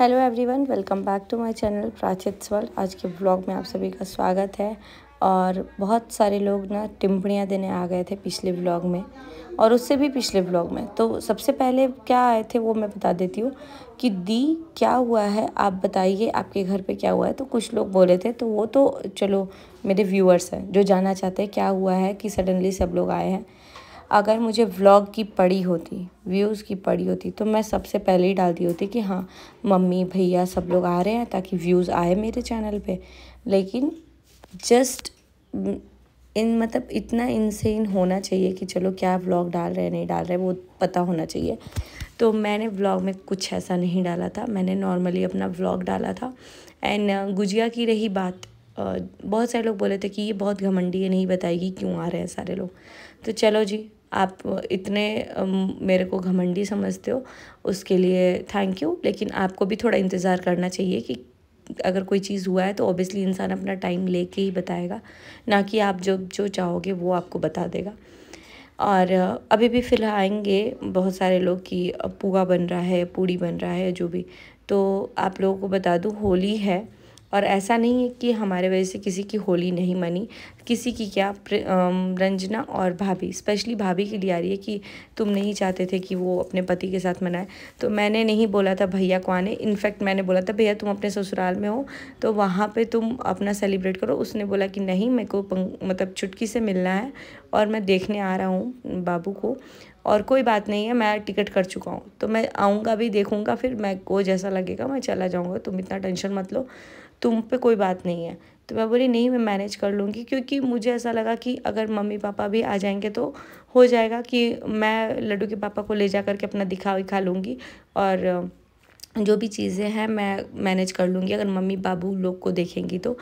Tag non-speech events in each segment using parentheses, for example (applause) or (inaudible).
Hello everyone welcome back to my channel Prachit world आज के blog में आप सभी का स्वागत है और बहुत सारे लोग ना टिप्पणियाँ देने आ गए थे पिछले ब्लॉग में और उससे भी पिछले ब्लॉग में तो सबसे पहले क्या आए थे वो मैं बता देती हूँ कि दी क्या हुआ है आप बताइए आपके घर पे क्या हुआ है तो कुछ लोग बोले थे तो वो तो चलो मेरे व्यूअर्स हैं जो जानना चाहते हैं क्या हुआ है कि सडनली सब लोग आए हैं अगर मुझे व्लॉग की पड़ी होती व्यूज़ की पड़ी होती तो मैं सबसे पहले ही डालती होती कि हाँ मम्मी भैया सब लोग आ रहे हैं ताकि व्यूज़ आए मेरे चैनल पे लेकिन जस्ट इन मतलब इतना इनसेन होना चाहिए कि चलो क्या व्लॉग डाल रहे हैं नहीं डाल रहे वो पता होना चाहिए तो मैंने व्लॉग में कुछ ऐसा नहीं डाला था मैंने नॉर्मली अपना व्लॉग डाला था एंड गुजिया की रही बात बहुत सारे लोग बोले थे कि ये बहुत घमंडी है नहीं बताएगी क्यों आ रहे हैं सारे लोग तो चलो जी आप इतने मेरे को घमंडी समझते हो उसके लिए थैंक यू लेकिन आपको भी थोड़ा इंतज़ार करना चाहिए कि अगर कोई चीज़ हुआ है तो ऑब्वियसली इंसान अपना टाइम लेके ही बताएगा ना कि आप जो जो चाहोगे वो आपको बता देगा और अभी भी फिलहाल आएंगे बहुत सारे लोग कि पुआ बन रहा है पूड़ी बन रहा है जो भी तो आप लोगों को बता दूँ होली है और ऐसा नहीं है कि हमारे वजह से किसी की होली नहीं मनी किसी की क्या रंजना और भाभी स्पेशली भाभी की डियारी है कि तुम नहीं चाहते थे कि वो अपने पति के साथ मनाए तो मैंने नहीं बोला था भैया को आने इनफैक्ट मैंने बोला था भैया तुम अपने ससुराल में हो तो वहाँ पर तुम अपना सेलिब्रेट करो उसने बोला कि नहीं मेरे को मतलब चुटकी से मिलना है और मैं देखने आ रहा हूँ बाबू को और कोई बात नहीं है मैं टिकट कर चुका हूँ तो मैं आऊँगा भी देखूँगा फिर मैं को जैसा लगेगा मैं चला जाऊँगा तुम इतना टेंशन मत लो तुम पे कोई बात नहीं है तो मैं बोली नहीं मैं मैनेज कर लूँगी क्योंकि मुझे ऐसा लगा कि अगर मम्मी पापा भी आ जाएंगे तो हो जाएगा कि मैं लड्डू के पापा को ले जा करके अपना दिखा विखा लूँगी और जो भी चीज़ें हैं मैं मैनेज कर लूँगी अगर मम्मी बाबू लोग को देखेंगी तो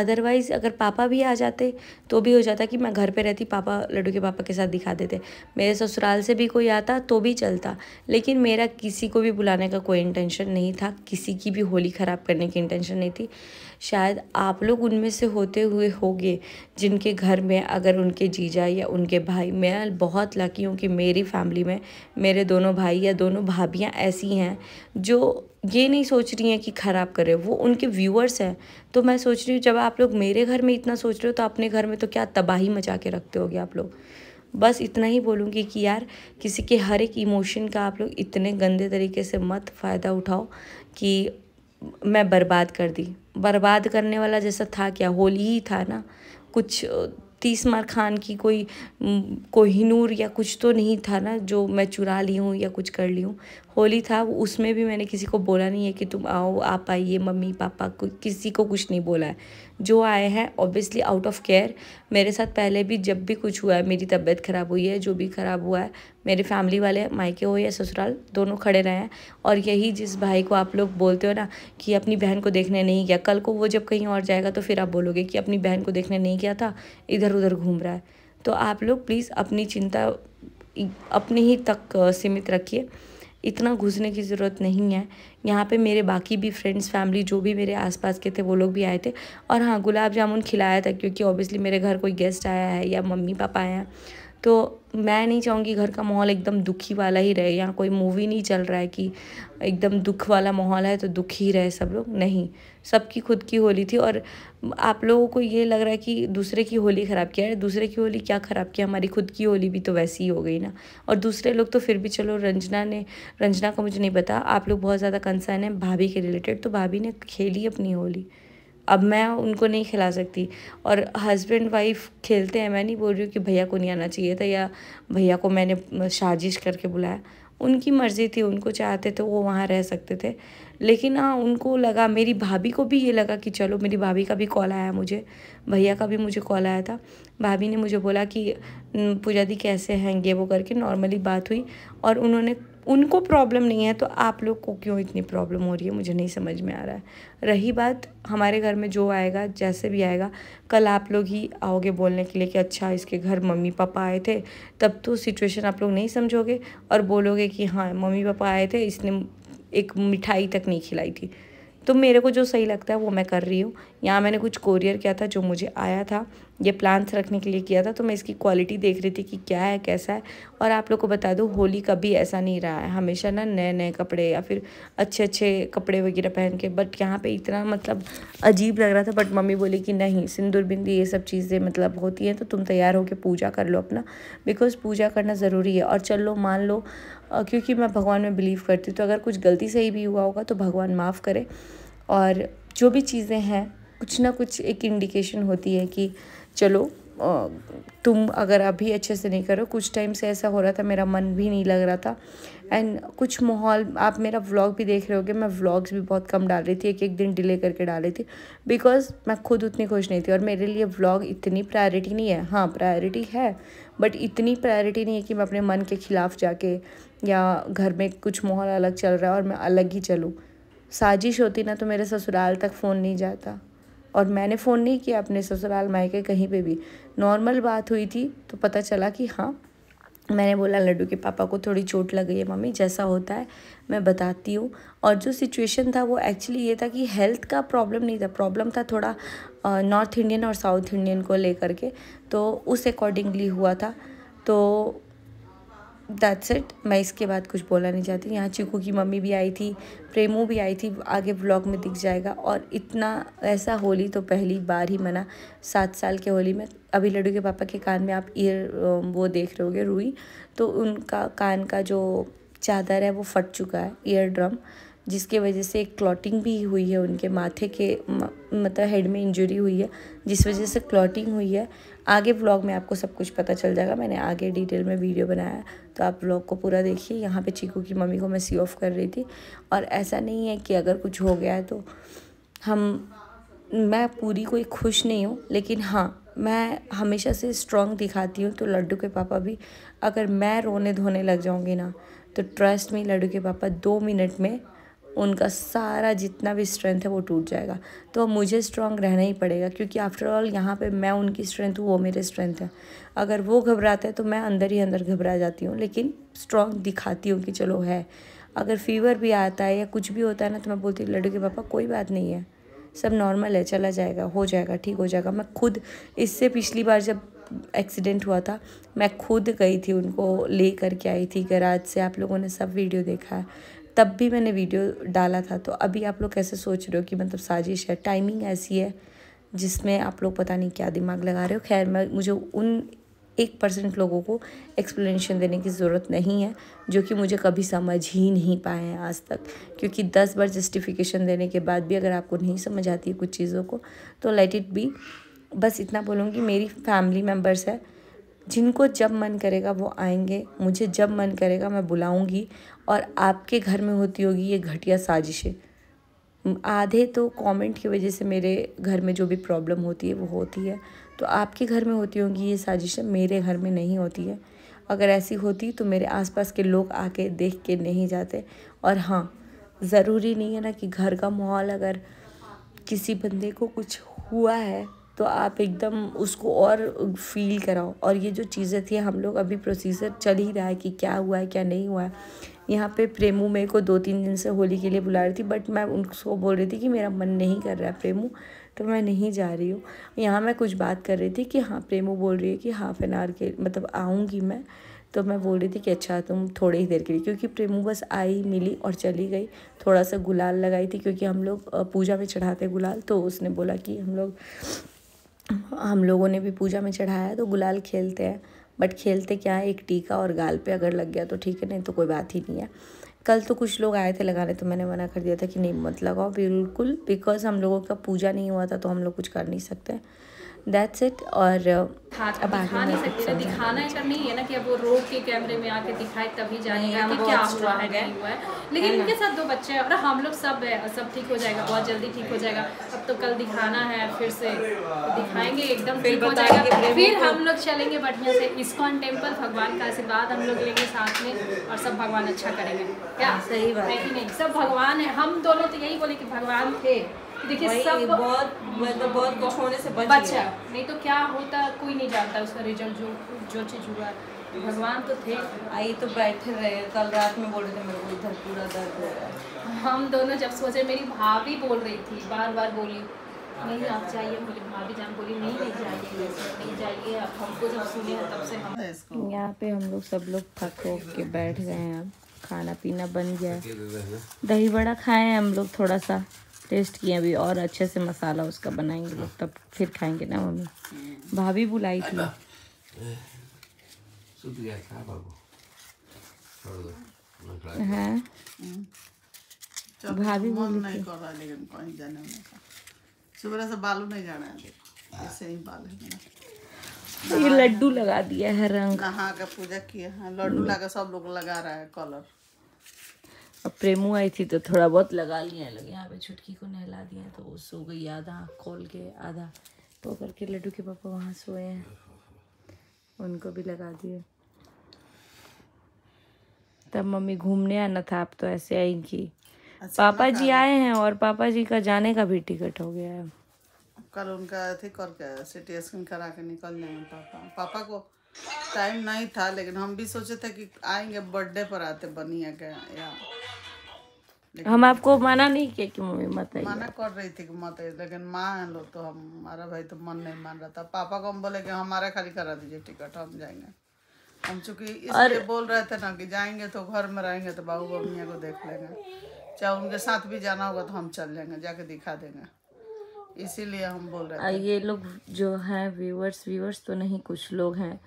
अदरवाइज़ अगर पापा भी आ जाते तो भी हो जाता कि मैं घर पे रहती पापा लड्डू के पापा के साथ दिखा देते मेरे ससुराल से भी कोई आता तो भी चलता लेकिन मेरा किसी को भी बुलाने का कोई इंटेंशन नहीं था किसी की भी होली ख़राब करने की इंटेंशन नहीं थी शायद आप लोग उनमें से होते हुए हो जिनके घर में अगर उनके जीजा या उनके भाई मैं बहुत लकी हूँ कि मेरी फैमिली में मेरे दोनों भाई या दोनों भाभियाँ ऐसी हैं जो ये नहीं सोच रही हैं कि ख़राब करे वो उनके व्यूअर्स हैं तो मैं सोच रही हूँ जब आप लोग मेरे घर में इतना सोच रहे हो तो अपने घर में तो क्या तबाही मचा के रखते होगे आप लोग बस इतना ही बोलूँगी कि यार किसी के हर एक इमोशन का आप लोग इतने गंदे तरीके से मत फ़ायदा उठाओ कि मैं बर्बाद कर दी बर्बाद करने वाला जैसा था क्या होली ही था ना कुछ तीसमार खान की कोई कोहिनूर या कुछ तो नहीं था ना जो मैं चुरा ली हूँ या कुछ कर ली हूँ होली था उसमें भी मैंने किसी को बोला नहीं है कि तुम आओ आप आइए मम्मी पापा को किसी को कुछ नहीं बोला है जो आए हैं ऑब्वियसली आउट ऑफ केयर मेरे साथ पहले भी जब भी कुछ हुआ है मेरी तबीयत ख़राब हुई है जो भी ख़राब हुआ है मेरे फैमिली वाले मायके हो या ससुराल दोनों खड़े रहे हैं और यही जिस भाई को आप लोग बोलते हो ना कि अपनी बहन को देखने नहीं गया कल को वो जब कहीं और जाएगा तो फिर आप बोलोगे कि अपनी बहन को देखने नहीं गया था इधर उधर घूम रहा है तो आप लोग प्लीज़ अपनी चिंता अपने ही तक सीमित रखिए इतना घुसने की ज़रूरत नहीं है यहाँ पे मेरे बाकी भी फ्रेंड्स फैमिली जो भी मेरे आसपास के थे वो लोग भी आए थे और हाँ गुलाब जामुन खिलाया था क्योंकि ऑब्वियसली मेरे घर कोई गेस्ट आया है या मम्मी पापा आए हैं तो मैं नहीं चाहूँगी घर का माहौल एकदम दुखी वाला ही रहे यहाँ कोई मूवी नहीं चल रहा है कि एकदम दुख वाला माहौल है तो दुखी रहे सब लोग नहीं सबकी खुद की होली थी और आप लोगों को ये लग रहा है कि दूसरे की होली ख़राब किया है दूसरे की होली क्या ख़राब किया हमारी खुद की होली भी तो वैसी ही हो गई ना और दूसरे लोग तो फिर भी चलो रंजना ने रंजना का मुझे नहीं पता आप लोग बहुत ज़्यादा कंसर्न है भाभी के रिलेटेड तो भाभी ने खेली अपनी होली अब मैं उनको नहीं खिला सकती और हस्बैंड वाइफ खेलते हैं मैं नहीं बोल रही हूँ कि भैया को नहीं आना चाहिए था या भैया को मैंने साजिश करके बुलाया उनकी मर्ज़ी थी उनको चाहते थे वो वहाँ रह सकते थे लेकिन हाँ उनको लगा मेरी भाभी को भी ये लगा कि चलो मेरी भाभी का भी कॉल आया मुझे भैया का भी मुझे कॉल आया था भाभी ने मुझे बोला कि पूजा दी कैसे हैं ये वो करके नॉर्मली बात हुई और उन्होंने उनको प्रॉब्लम नहीं है तो आप लोग को क्यों इतनी प्रॉब्लम हो रही है मुझे नहीं समझ में आ रहा है रही बात हमारे घर में जो आएगा जैसे भी आएगा कल आप लोग ही आओगे बोलने के लिए कि अच्छा इसके घर मम्मी पापा आए थे तब तो सिचुएशन आप लोग नहीं समझोगे और बोलोगे कि हाँ मम्मी पापा आए थे इसने एक मिठाई तक नहीं खिलाई थी तो मेरे को जो सही लगता है वो मैं कर रही हूँ यहाँ मैंने कुछ कोरियर किया था जो मुझे आया था ये प्लांट्स रखने के लिए किया था तो मैं इसकी क्वालिटी देख रही थी कि क्या है कैसा है और आप लोग को बता दूँ होली कभी ऐसा नहीं रहा है हमेशा ना नए नए कपड़े या फिर अच्छे अच्छे कपड़े वगैरह पहन के बट यहाँ पे इतना मतलब अजीब लग रहा था बट मम्मी बोली कि नहीं सिंदूर बिंदी ये सब चीज़ें मतलब होती हैं तो तुम तैयार होकर पूजा कर लो अपना बिकॉज़ पूजा करना ज़रूरी है और लो मान लो क्योंकि मैं भगवान में बिलीव करती हूँ तो अगर कुछ गलती से ही भी हुआ होगा तो भगवान माफ़ करे और जो भी चीज़ें हैं कुछ ना कुछ एक इंडिकेशन होती है कि चलो तुम अगर अभी अच्छे से नहीं करो कुछ टाइम से ऐसा हो रहा था मेरा मन भी नहीं लग रहा था एंड कुछ माहौल आप मेरा व्लॉग भी देख रहे होगे मैं व्लॉग्स भी बहुत कम डाल रही थी एक एक दिन डिले करके डाल रही थी बिकॉज मैं खुद उतनी खुश नहीं थी और मेरे लिए व्लॉग इतनी प्रायोरिटी नहीं है हाँ प्रायोरिटी है बट इतनी प्रायोरिटी नहीं है कि मैं अपने मन के ख़िलाफ़ जाके या घर में कुछ माहौल अलग चल रहा है और मैं अलग ही चलूँ साजिश होती ना तो मेरे ससुराल तक फ़ोन नहीं जाता और मैंने फ़ोन नहीं किया अपने ससुराल मायके कहीं पे भी नॉर्मल बात हुई थी तो पता चला कि हाँ मैंने बोला लड्डू के पापा को थोड़ी चोट लग गई है मम्मी जैसा होता है मैं बताती हूँ और जो सिचुएशन था वो एक्चुअली ये था कि हेल्थ का प्रॉब्लम नहीं था प्रॉब्लम था थोड़ा नॉर्थ इंडियन और साउथ इंडियन को लेकर के तो उस अकॉर्डिंगली हुआ था तो दैट्स इट मैं इसके बाद कुछ बोला नहीं चाहती यहाँ चिकू की मम्मी भी आई थी प्रेमू भी आई थी आगे ब्लॉग में दिख जाएगा और इतना ऐसा होली तो पहली बार ही मना सात साल के होली में अभी लड्डू के पापा के कान में आप ईयर वो देख रहे होगे रूई तो उनका कान का जो चादर है वो फट चुका है ईयर ड्रम जिसके वजह से एक क्लॉटिंग भी हुई है उनके माथे के मतलब हेड में इंजरी हुई है जिस वजह से क्लॉटिंग हुई है आगे ब्लॉग में आपको सब कुछ पता चल जाएगा मैंने आगे डिटेल में वीडियो बनाया तो आप ब्लॉग को पूरा देखिए यहाँ पे चीकू की मम्मी को मैं सी ऑफ कर रही थी और ऐसा नहीं है कि अगर कुछ हो गया है तो हम मैं पूरी कोई खुश नहीं हूँ लेकिन हाँ मैं हमेशा से स्ट्रॉन्ग दिखाती हूँ तो लड्डू के पापा भी अगर मैं रोने धोने लग जाऊँगी ना तो ट्रस्ट में लड्डू के पापा दो मिनट में उनका सारा जितना भी स्ट्रेंथ है वो टूट जाएगा तो मुझे स्ट्रांग रहना ही पड़ेगा क्योंकि आफ्टर ऑल यहाँ पे मैं उनकी स्ट्रेंथ हूँ वो मेरे स्ट्रेंथ है अगर वो घबराते हैं तो मैं अंदर ही अंदर घबरा जाती हूँ लेकिन स्ट्रांग दिखाती हूँ कि चलो है अगर फीवर भी आता है या कुछ भी होता है ना तो मैं बोलती हूँ लड्डू के पापा कोई बात नहीं है सब नॉर्मल है चला जाएगा हो जाएगा ठीक हो जाएगा मैं खुद इससे पिछली बार जब एक्सीडेंट हुआ था मैं खुद गई थी उनको ले करके आई थी गराज से आप लोगों ने सब वीडियो देखा है तब भी मैंने वीडियो डाला था तो अभी आप लोग कैसे सोच रहे हो कि मतलब साजिश है टाइमिंग ऐसी है जिसमें आप लोग पता नहीं क्या दिमाग लगा रहे हो खैर मैं मुझे उन एक परसेंट लोगों को एक्सप्लेनेशन देने की ज़रूरत नहीं है जो कि मुझे कभी समझ ही नहीं पाए हैं आज तक क्योंकि दस बार जस्टिफिकेशन देने के बाद भी अगर आपको नहीं समझ आती है कुछ चीज़ों को तो लेट इट बी बस इतना बोलूँगी मेरी फैमिली मेम्बर्स है जिनको जब मन करेगा वो आएंगे मुझे जब मन करेगा मैं बुलाऊंगी और आपके घर में होती होगी ये घटिया साजिशें आधे तो कमेंट की वजह से मेरे घर में जो भी प्रॉब्लम होती है वो होती है तो आपके घर में होती होंगी ये साजिशें मेरे घर में नहीं होती है अगर ऐसी होती तो मेरे आसपास के लोग आके देख के नहीं जाते और हाँ ज़रूरी नहीं है ना कि घर का माहौल अगर किसी बंदे को कुछ हुआ है तो आप एकदम उसको और फील कराओ और ये जो चीज़ें थी हम लोग अभी प्रोसीजर चल ही रहा है कि क्या हुआ है क्या नहीं हुआ है यहाँ पे प्रेमू मेरे को दो तीन दिन से होली के लिए बुला रही थी बट मैं उनको बोल रही थी कि मेरा मन नहीं कर रहा है प्रेमू तो मैं नहीं जा रही हूँ यहाँ मैं कुछ बात कर रही थी कि हाँ प्रेमू बोल रही है कि हाफ़ एन आवर के मतलब आऊँगी मैं तो मैं बोल रही थी कि अच्छा तुम थोड़ी ही देर के लिए क्योंकि प्रेमू बस आई मिली और चली गई थोड़ा सा गुलाल लगाई थी क्योंकि हम लोग पूजा में चढ़ाते गुलाल तो उसने बोला कि हम लोग हम लोगों ने भी पूजा में चढ़ाया है तो गुलाल खेलते हैं बट खेलते क्या है एक टीका और गाल पे अगर लग गया तो ठीक है नहीं तो कोई बात ही नहीं है कल तो कुछ लोग आए थे लगाने तो मैंने मना कर दिया था कि नहीं मत लगाओ बिल्कुल बिकॉज़ हम लोगों का पूजा नहीं हुआ था तो हम लोग कुछ कर नहीं सकते दैट्स इट और uh, अब नहीं सकते दिखाना है करनी है ना कि अब वो के कैमरे में आके दिखाए तभी कि क्या हुआ है नहीं हुआ है लेकिन साथ दो बच्चे हैं और हम लोग सब सब ठीक हो जाएगा बहुत जल्दी ठीक हो जाएगा अब तो कल दिखाना है फिर से दिखाएंगे एकदम ठीक हो जाएगा फिर हम लोग चलेंगे बढ़िया से इस्कॉन टेम्पल भगवान का आशीर्वाद हम लोग लेंगे साथ में और सब भगवान अच्छा करेंगे क्या सही बात है कि नहीं सब भगवान है हम दोनों तो यही बोले कि भगवान थे देखिए सब बहुत मतलब बहुत कुछ होने से बच बचा नहीं तो क्या होता कोई नहीं जानता उसका रिजल्ट जो जो चीज़ हुआ भगवान तो थे आई तो बैठे रहे कल रात में बोल रहे थे मेरे को इधर पूरा दर्द हो रहा है हम दोनों जब सोचे मेरी भाभी बोल रही थी बार बार बोली हाँ, नहीं आप जाइए भाभी जान बोली नहीं नहीं जाइए नहीं जाइए हमको जब सुने तब से हम हाँ, यहाँ पे हम लोग सब लोग थक के बैठ गए हैं अब खाना पीना बन गया तो दही बड़ा खाए हैं हम लोग थोड़ा सा टेस्ट किए अभी और अच्छे से मसाला उसका बनाएंगे लोग तब फिर खाएंगे ना मम्मी भाभी बुलाई थी हाँ भाभी बोल नहीं कर रहा लेकिन जाने सुबह से बालू नहीं जाना है हाँ। है ये लड्डू लगा दिया है रंग नहा के पूजा किया है लड्डू हम्म। लगा सब लोग लगा रहा है कलर अब प्रेमू आई थी तो थोड़ा बहुत लगा लिया है लोग यहाँ पे छुटकी को नहला दिया तो वो सो गई आधा खोल के आधा तो करके लड्डू के पापा वहाँ सोए हैं उनको भी लगा दिए तब मम्मी घूमने आना था आप तो ऐसे आई कि अच्छा, पापा जी आए हैं और पापा जी का जाने का भी टिकट हो गया है कल उनका अथी करके सिटी स्कैन करा के निकल जाएंगे पापा पापा को टाइम नहीं था लेकिन हम भी सोचे थे कि आएंगे बर्थडे पर आते बनिया के या हम आपको माना नहीं किया कि मम्मी मत आइए माना कर रही थी कि मत आइए लेकिन माँ लो तो हमारा भाई तो मन नहीं मान रहा था पापा को हम बोले कि हमारा खाली करा दीजिए टिकट हम जाएंगे हम चूंकि इसलिए बोल रहे थे ना कि जाएंगे तो घर में रहेंगे तो बाबू बमिया को देख लेंगे चाहे उनके साथ भी जाना होगा तो हम चल जाएंगे जाके दिखा देंगे इसीलिए हम बोल रहे थे ये लोग जो है व्यूवर्स व्यूवर्स तो नहीं कुछ लोग हैं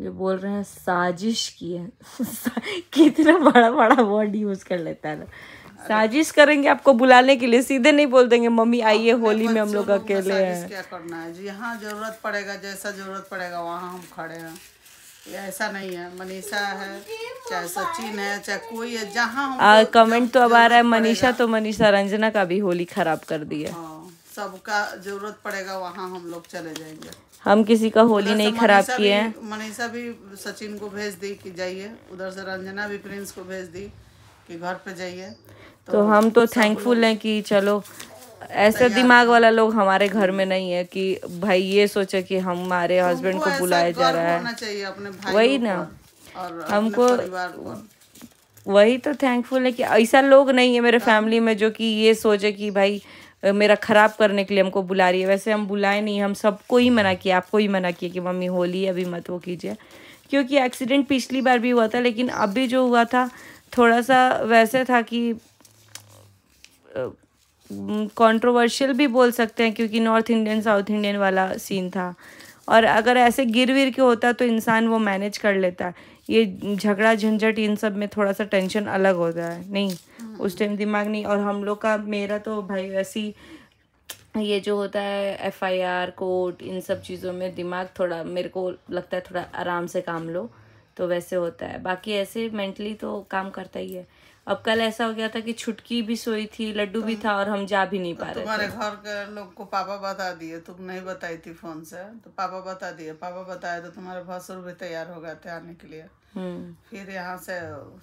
जो बोल रहे हैं साजिश की है (laughs) कितना बड़ा बड़ा वर्ड यूज़ कर लेता है ना साजिश करेंगे आपको बुलाने के लिए सीधे नहीं बोल देंगे मम्मी हाँ, आइए होली में हम लोग अकेले हैं क्या करना है जहाँ जरूरत पड़ेगा जैसा जरूरत पड़ेगा वहाँ हम खड़े हैं ऐसा नहीं है मनीषा है चाहे सचिन है चाहे कोई है जहाँ कमेंट तो अब आ रहा है मनीषा तो मनीषा रंजना का भी होली खराब कर दी है हाँ, सबका जरूरत पड़ेगा वहाँ हम लोग चले जाएंगे हम किसी का होली नहीं खराब किए हैं मनीषा भी सचिन को भेज दी कि जाइए उधर से रंजना भी प्रिंस को भेज दी कि घर पे जाइए तो, तो हम तो थैंकफुल हैं कि चलो ऐसे दिमाग वाला लोग हमारे घर में नहीं है कि भाई ये सोचे कि हमारे हस्बैंड तो को बुलाया जा रहा है वही ना हमको वही तो थैंकफुल है कि ऐसा लोग नहीं है मेरे फैमिली हाँ। में जो कि ये सोचे कि भाई मेरा ख़राब करने के लिए हमको बुला रही है वैसे हम बुलाए नहीं हम सबको ही मना किया आपको ही मना किया कि मम्मी होली अभी मत वो कीजिए क्योंकि एक्सीडेंट पिछली बार भी हुआ था लेकिन अभी जो हुआ था थोड़ा सा वैसे था कि कंट्रोवर्शियल भी बोल सकते हैं क्योंकि नॉर्थ इंडियन साउथ इंडियन वाला सीन था और अगर ऐसे गिर विर के होता तो इंसान वो मैनेज कर लेता ये झगड़ा झंझट इन सब में थोड़ा सा टेंशन अलग होता है नहीं हाँ। उस टाइम दिमाग नहीं और हम लोग का मेरा तो भाई वैसी ये जो होता है एफ आई आर कोर्ट इन सब चीज़ों में दिमाग थोड़ा मेरे को लगता है थोड़ा आराम से काम लो तो वैसे होता है बाकी ऐसे मेंटली तो काम करता ही है अब कल ऐसा हो गया था कि छुटकी भी सोई थी लड्डू भी था और हम जा भी नहीं पा रहे तुम्हारे घर के लोग को पापा बता दिए तुम नहीं बताई थी फोन से तो पापा बता दिए पापा बताया तो तुम्हारे भसुर भी तैयार हो गए थे आने के लिए हम्म। फिर यहाँ से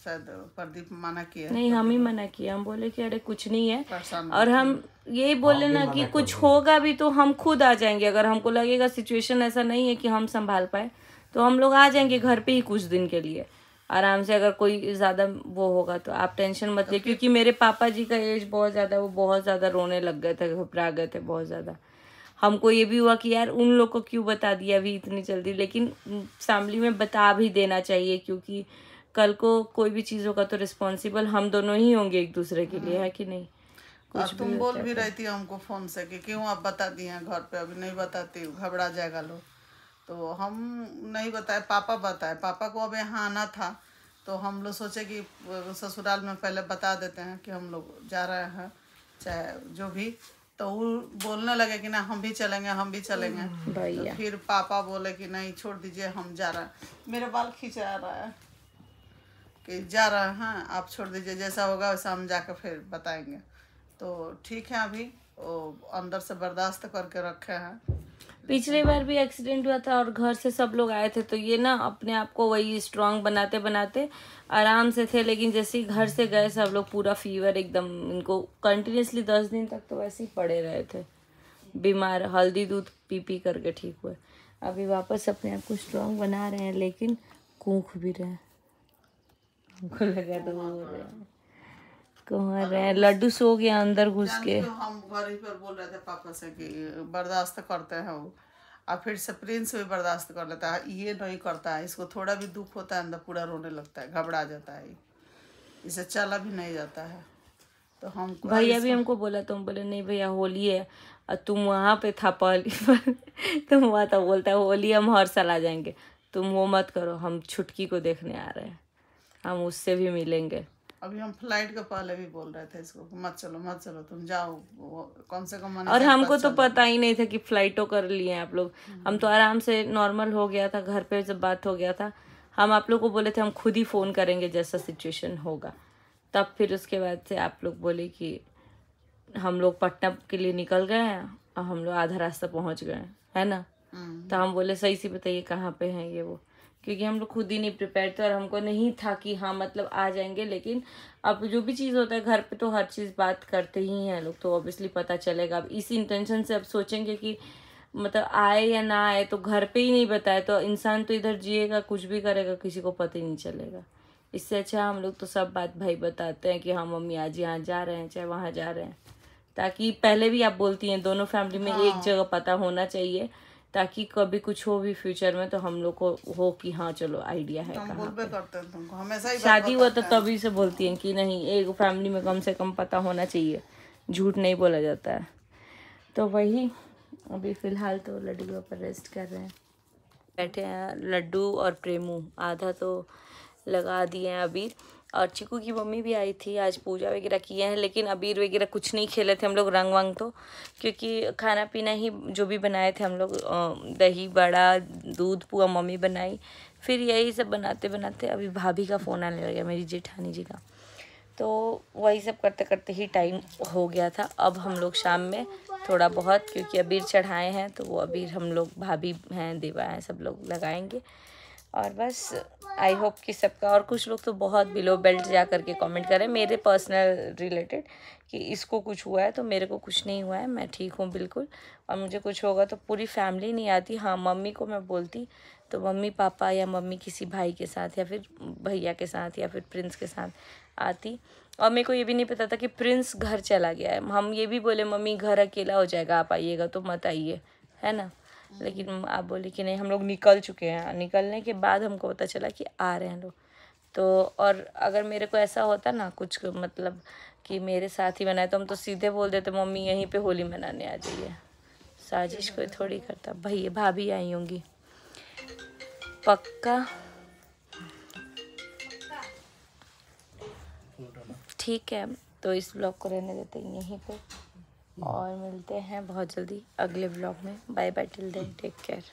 शायद प्रदीप मना किया नहीं हम ही मना किया हम बोले कि अरे कुछ नहीं है और हम यही बोले ना कि कुछ होगा भी तो हम खुद आ जाएंगे अगर हमको लगेगा सिचुएशन ऐसा नहीं है कि हम संभाल पाए तो हम लोग आ जाएंगे घर पे ही कुछ दिन के लिए आराम से अगर कोई ज़्यादा वो होगा तो आप टेंशन मत ले क्योंकि मेरे पापा जी का एज बहुत ज़्यादा वो बहुत ज़्यादा रोने लग गए थे घबरा गए थे बहुत ज़्यादा हमको ये भी हुआ कि यार उन लोग को क्यों बता दिया अभी इतनी जल्दी लेकिन फैमिली में बता भी देना चाहिए क्योंकि कल को कोई भी चीज़ों का तो रिस्पॉन्सिबल हम दोनों ही होंगे एक दूसरे के लिए है कि नहीं कुछ तुम बोल भी तो। रही थी हमको फोन से कि क्यों आप बता दिए घर पे अभी नहीं बताती घबरा जाएगा लोग तो हम नहीं बताए पापा बताए पापा को अब यहाँ आना था तो हम लोग सोचे कि ससुराल में पहले बता देते हैं कि हम लोग जा रहे हैं चाहे जो भी तो वो बोलने लगे कि ना हम भी चलेंगे हम भी चलेंगे हम्म। तो फिर पापा बोले कि नहीं छोड़ दीजिए हम जा रहे हैं मेरे बाल खींचा रहा है कि जा रहे हैं आप छोड़ दीजिए जैसा होगा वैसा हम जाकर फिर बताएंगे तो ठीक है अभी वो अंदर से बर्दाश्त करके रखे हैं पिछले बार भी एक्सीडेंट हुआ था और घर से सब लोग आए थे तो ये ना अपने आप को वही स्ट्रांग बनाते बनाते आराम से थे लेकिन जैसे ही घर से गए सब लोग पूरा फीवर एकदम इनको कंटिन्यूसली दस दिन तक तो वैसे ही पड़े रहे थे बीमार हल्दी दूध पी पी करके ठीक हुए अभी वापस अपने आप को स्ट्रांग बना रहे हैं लेकिन कूख भी रहे हैं लगा तो रहे हैं कहाँ रहे लड्डू सो गया अंदर घुस के तो हम घर ही पर बोल रहे थे पापा से कि बर्दाश्त करते हैं वो और फिर से प्रिंस भी बर्दाश्त कर लेता है ये नहीं करता है इसको थोड़ा भी दुख होता है अंदर पूरा रोने लगता है घबरा जाता है इसे चला भी नहीं जाता है तो हम भैया भी हमको बोला तो हम बोले नहीं भैया होली है और तुम वहाँ पे था पहली पर (laughs) तुम वहाँ था बोलता है होली हम हर साल आ जाएंगे तुम वो मत करो हम छुटकी को देखने आ रहे हैं हम उससे भी मिलेंगे अभी हम फ्लाइट का पहले भी बोल रहे थे इसको मत चलो मत चलो तुम जाओ कम से कम और हमको तो पता ही नहीं था कि फ्लाइटों कर लिए आप लोग हम तो आराम से नॉर्मल हो गया था घर पे जब बात हो गया था हम आप लोग को बोले थे हम खुद ही फ़ोन करेंगे जैसा सिचुएशन होगा तब फिर उसके बाद से आप लोग बोले कि हम लोग पटना के लिए निकल गए हैं और हम लोग आधा रास्ता पहुंच गए हैं ना हम्म। तो हम बोले सही से बताइए कहाँ पे हैं ये वो क्योंकि हम लोग खुद ही नहीं प्रिपेयर थे और हमको नहीं था कि हाँ मतलब आ जाएंगे लेकिन अब जो भी चीज़ होता है घर पे तो हर चीज़ बात करते ही हैं लोग तो ऑब्वियसली पता चलेगा अब इसी इंटेंशन से अब सोचेंगे कि मतलब आए या ना आए तो घर पे ही नहीं बताए तो इंसान तो इधर जिएगा कुछ भी करेगा किसी को पता ही नहीं चलेगा इससे अच्छा हम लोग तो सब बात भाई बताते हैं कि हाँ मम्मी आज यहाँ जा रहे हैं चाहे वहाँ जा रहे हैं ताकि पहले भी आप बोलती हैं दोनों फैमिली में एक हाँ। जगह पता होना चाहिए ताकि कभी कुछ हो भी फ्यूचर में तो हम लोग को हो कि हाँ चलो आइडिया है शादी हुआ तो तभी से बोलती हैं कि नहीं एक फैमिली में कम से कम पता होना चाहिए झूठ नहीं बोला जाता है तो वही अभी फ़िलहाल तो लड्डू के ऊपर रेस्ट कर रहे हैं बैठे हैं लड्डू और प्रेमू आधा तो लगा दिए हैं अभी और चिकू की मम्मी भी आई थी आज पूजा वगैरह किए हैं लेकिन अबीर वगैरह कुछ नहीं खेले थे हम लोग रंग वंग तो क्योंकि खाना पीना ही जो भी बनाए थे हम लोग दही बड़ा दूध पुआ मम्मी बनाई फिर यही सब बनाते बनाते अभी भाभी का फ़ोन आने लगा मेरी जेठानी जी का तो वही सब करते करते ही टाइम हो गया था अब हम लोग शाम में थोड़ा बहुत क्योंकि अबीर चढ़ाए हैं तो वो अबीर हम लोग भाभी हैं देवा हैं सब लोग लगाएंगे और बस आई होप कि सबका और कुछ लोग तो बहुत बिलो बेल्ट जा करके कमेंट करें मेरे पर्सनल रिलेटेड कि इसको कुछ हुआ है तो मेरे को कुछ नहीं हुआ है मैं ठीक हूँ बिल्कुल और मुझे कुछ होगा तो पूरी फैमिली नहीं आती हाँ मम्मी को मैं बोलती तो मम्मी पापा या मम्मी किसी भाई के साथ या फिर भैया के साथ या फिर प्रिंस के साथ आती और मेरे को ये भी नहीं पता था कि प्रिंस घर चला गया है हम ये भी बोले मम्मी घर अकेला हो जाएगा आप आइएगा तो मत आइए है ना लेकिन आप बोले कि नहीं हम लोग निकल चुके हैं निकलने के बाद हमको पता चला कि आ रहे हैं लोग तो और अगर मेरे को ऐसा होता ना कुछ मतलब कि मेरे साथ ही बनाए तो हम तो सीधे बोल देते मम्मी यहीं पे होली मनाने आ जाइए साजिश कोई थोड़ी करता भैया भाभी आई होंगी पक्का ठीक है तो इस ब्लॉग को रहने देते हैं यहीं पर और मिलते हैं बहुत जल्दी अगले ब्लॉग में bye bye till then take care